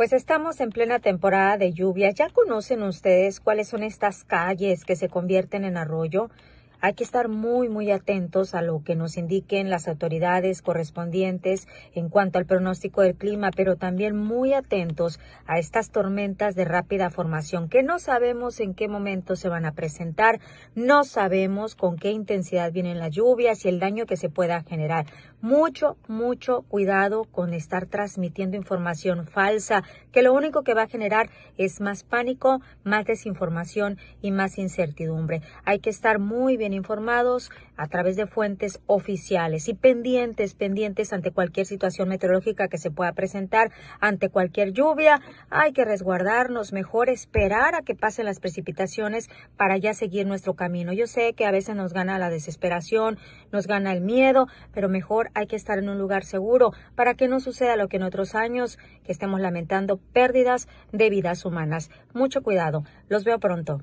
Pues estamos en plena temporada de lluvia. ¿Ya conocen ustedes cuáles son estas calles que se convierten en arroyo? Hay que estar muy, muy atentos a lo que nos indiquen las autoridades correspondientes en cuanto al pronóstico del clima, pero también muy atentos a estas tormentas de rápida formación que no sabemos en qué momento se van a presentar, no sabemos con qué intensidad vienen las lluvias y el daño que se pueda generar. Mucho, mucho cuidado con estar transmitiendo información falsa, que lo único que va a generar es más pánico, más desinformación y más incertidumbre. Hay que estar muy bien informados a través de fuentes oficiales y pendientes, pendientes ante cualquier situación meteorológica que se pueda presentar, ante cualquier lluvia. Hay que resguardarnos, mejor esperar a que pasen las precipitaciones para ya seguir nuestro camino. Yo sé que a veces nos gana la desesperación, nos gana el miedo, pero mejor hay que estar en un lugar seguro para que no suceda lo que en otros años que estemos lamentando pérdidas de vidas humanas. Mucho cuidado. Los veo pronto.